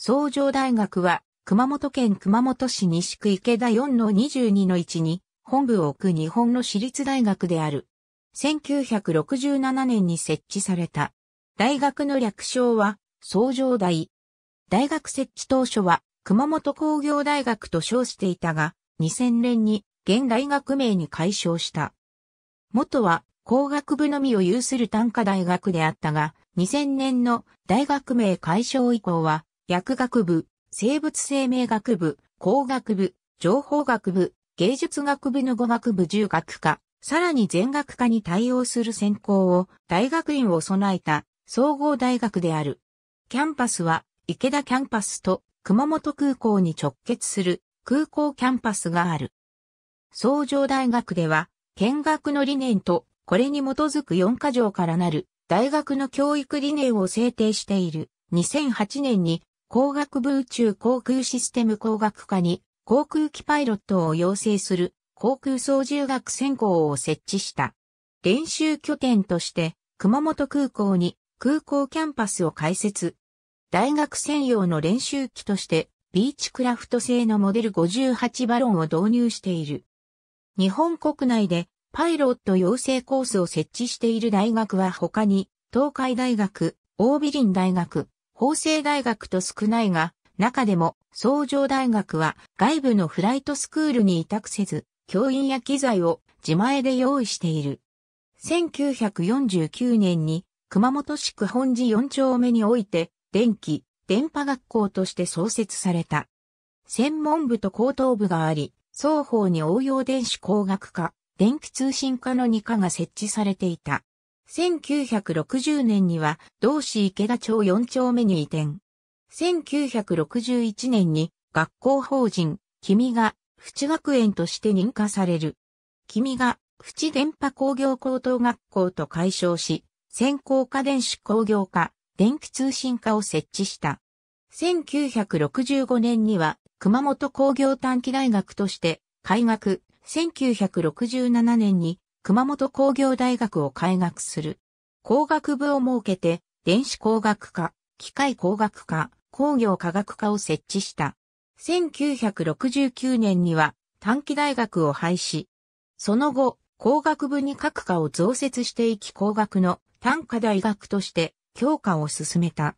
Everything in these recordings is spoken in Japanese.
創上大学は、熊本県熊本市西区池田4の22の1に、本部を置く日本の私立大学である。1967年に設置された。大学の略称は、創上大。大学設置当初は、熊本工業大学と称していたが、2000年に、現大学名に改称した。元は、工学部のみを有する単科大学であったが、2000年の大学名改称以降は、薬学部、生物生命学部、工学部、情報学部、芸術学部の語学部1学科、さらに全学科に対応する専攻を大学院を備えた総合大学である。キャンパスは池田キャンパスと熊本空港に直結する空港キャンパスがある。総上大学では見学の理念とこれに基づく4カ条からなる大学の教育理念を制定している。2008年に工学部宇宙航空システム工学科に航空機パイロットを養成する航空操縦学専攻を設置した。練習拠点として熊本空港に空港キャンパスを開設。大学専用の練習機としてビーチクラフト製のモデル58バロンを導入している。日本国内でパイロット養成コースを設置している大学は他に東海大学、桜美林大学、法政大学と少ないが、中でも、創上大学は外部のフライトスクールに委託せず、教員や機材を自前で用意している。1949年に熊本市区本寺4丁目において、電気、電波学校として創設された。専門部と高等部があり、双方に応用電子工学科、電気通信科の2科が設置されていた。1960年には同市池田町4丁目に移転。1961年に学校法人、君が、淵学園として認可される。君が、淵電波工業高等学校と解消し、先行家電子工業科、電気通信科を設置した。1965年には、熊本工業短期大学として、開学、1967年に熊本工業大学を開学する。工学部を設けて、電子工学科、機械工学科、工業科学科を設置した。1969年には短期大学を廃止。その後、工学部に各科を増設していき工学の短科大学として強化を進めた。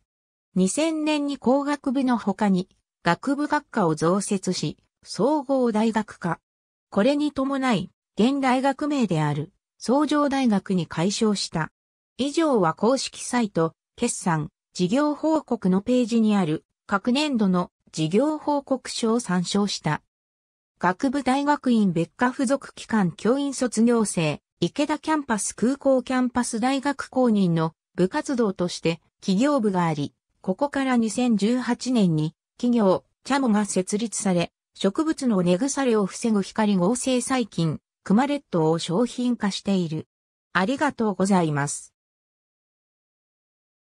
2000年に工学部の他に学部学科を増設し、総合大学科。これに伴い、現大学名である、創上大学に解消した。以上は公式サイト、決算、事業報告のページにある、各年度の事業報告書を参照した。学部大学院別科附属機関教員卒業生、池田キャンパス空港キャンパス大学公認の部活動として企業部があり、ここから2018年に企業、チャモが設立され、植物の根腐れを防ぐ光合成細菌、クマレットを商品化している。ありがとうございます。